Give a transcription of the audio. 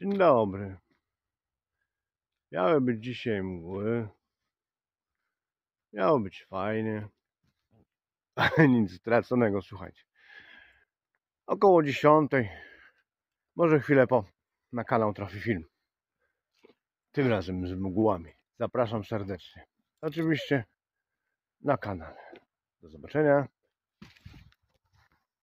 Dzień dobry. Miały być dzisiaj mgły. Miało być fajnie. Ale nic straconego, słuchajcie. Około dziesiątej, może chwilę po, na kanał trafi film. Tym razem z mgłami. Zapraszam serdecznie. Oczywiście na kanale. Do zobaczenia.